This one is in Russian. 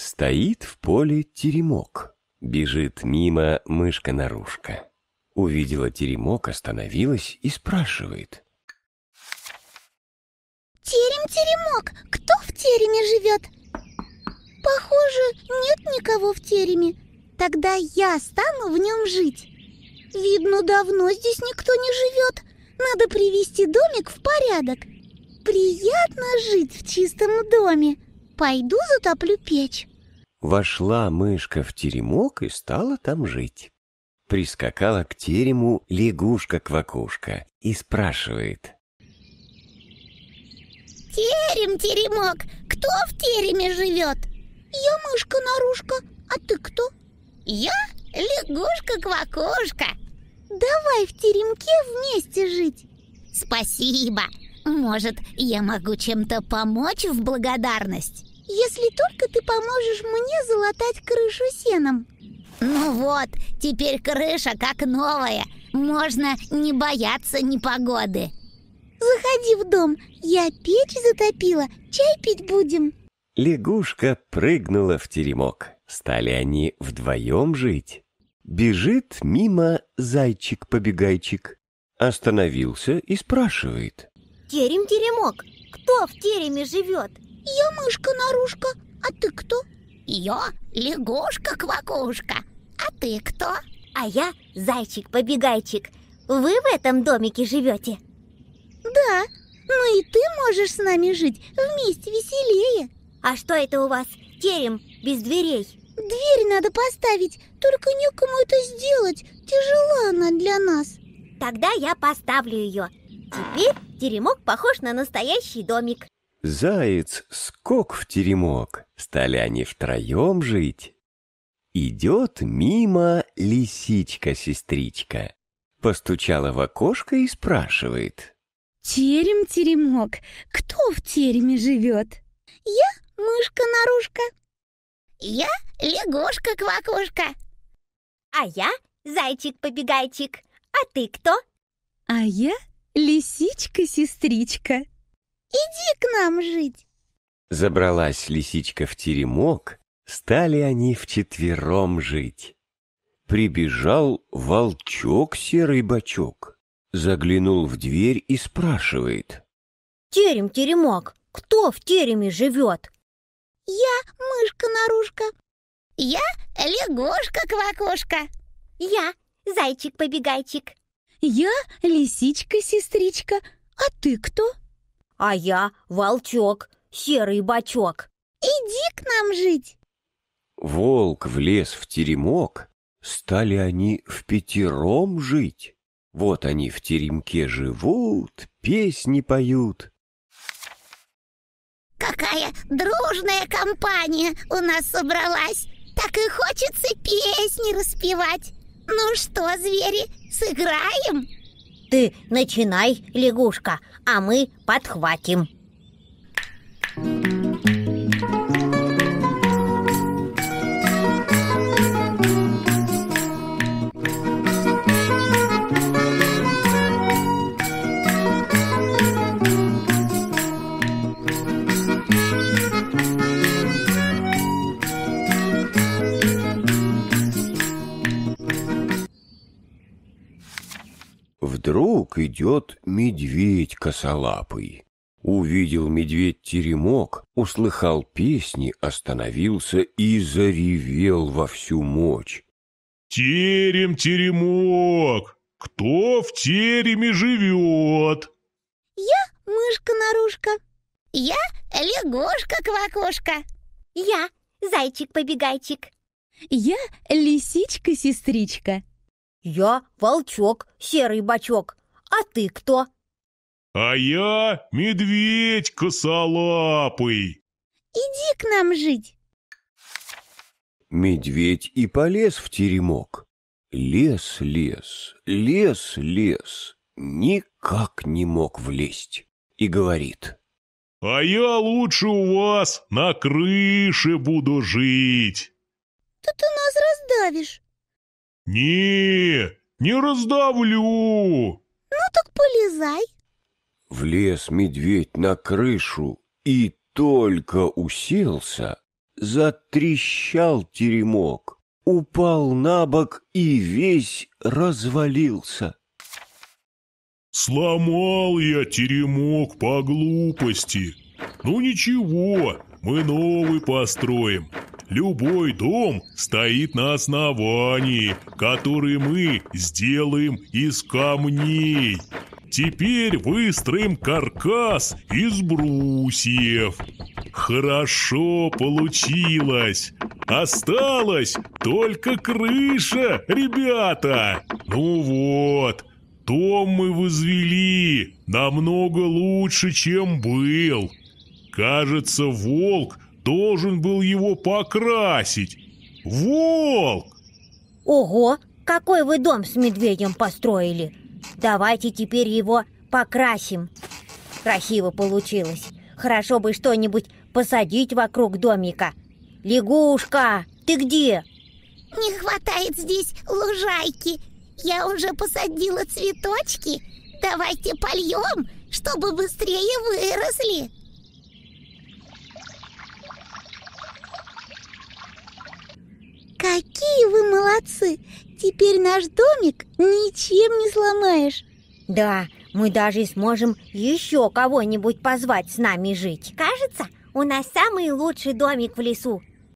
Стоит в поле теремок. Бежит мимо мышка-нарушка. Увидела теремок, остановилась и спрашивает. Терем-теремок, кто в тереме живет? Похоже, нет никого в тереме. Тогда я стану в нем жить. Видно, давно здесь никто не живет. Надо привести домик в порядок. Приятно жить в чистом доме. Пойду затоплю печь. Вошла мышка в теремок и стала там жить. Прискакала к терему лягушка-квакушка и спрашивает. «Терем, теремок, кто в тереме живет?» «Я мышка-нарушка, а ты кто?» «Я лягушка-квакушка». «Давай в теремке вместе жить». «Спасибо! Может, я могу чем-то помочь в благодарность?» если только ты поможешь мне залатать крышу сеном. Ну вот, теперь крыша как новая. Можно не бояться непогоды. Заходи в дом, я печь затопила, чай пить будем. Лягушка прыгнула в теремок. Стали они вдвоем жить. Бежит мимо зайчик-побегайчик. Остановился и спрашивает. Терем-теремок, кто в тереме живет? «Я Наружка, а ты кто?» «Я лягушка-квакушка, а ты кто?» «А я зайчик-побегайчик. Вы в этом домике живете?» «Да, ну и ты можешь с нами жить, вместе веселее!» «А что это у вас, терем без дверей?» «Дверь надо поставить, только некому это сделать, тяжела она для нас!» «Тогда я поставлю ее. Теперь теремок похож на настоящий домик!» Заяц, скок в теремок, стали они втроем жить. Идет мимо лисичка-сестричка. Постучала в окошко и спрашивает. «Терем-теремок, кто в тереме живет?» «Я мышка-нарушка». «Я лягушка-квакушка». «А я зайчик-побегайчик. А ты кто?» «А я лисичка-сестричка». «Иди к там жить. Забралась лисичка в теремок, стали они вчетвером жить. Прибежал волчок серый бачок, заглянул в дверь и спрашивает. «Терем, теремок, кто в тереме живет?» «Я мышка-нарушка». «Я лягушка-квакушка». «Я зайчик-побегайчик». «Я лисичка-сестричка. А ты кто?» а я волчок, серый бачок. Иди к нам жить!» Волк влез в теремок, стали они в пятером жить. Вот они в теремке живут, песни поют. Какая дружная компания у нас собралась! Так и хочется песни распевать. Ну что, звери, сыграем? Ты начинай, лягушка, а мы подхватим. Вдруг идет медведь косолапый. Увидел медведь теремок, услыхал песни, остановился и заревел во всю мочь. «Терем, теремок! Кто в тереме живет?» «Я мышка-нарушка. Я лягушка-квакушка. Я зайчик-побегайчик. Я лисичка-сестричка». «Я волчок, серый бачок. А ты кто?» «А я медведь косолапый!» «Иди к нам жить!» Медведь и полез в теремок. Лес, лес, лес, лес. Никак не мог влезть. И говорит. «А я лучше у вас на крыше буду жить!» «Да ты нас раздавишь!» «Не, не раздавлю!» «Ну так полезай!» Влез медведь на крышу и только уселся, затрещал теремок, упал на бок и весь развалился. «Сломал я теремок по глупости. Ну ничего, мы новый построим любой дом стоит на основании, который мы сделаем из камней. Теперь выстроим каркас из брусьев. Хорошо получилось. Осталась только крыша, ребята. Ну вот, дом мы возвели намного лучше, чем был. Кажется, волк должен был его покрасить. Волк! Ого, какой вы дом с медведем построили! Давайте теперь его покрасим. Красиво получилось. Хорошо бы что-нибудь посадить вокруг домика. Лягушка, ты где? Не хватает здесь лужайки. Я уже посадила цветочки. Давайте польем, чтобы быстрее выросли. Какие вы молодцы! Теперь наш домик ничем не сломаешь. Да, мы даже сможем еще кого-нибудь позвать с нами жить. Кажется, у нас самый лучший домик в лесу.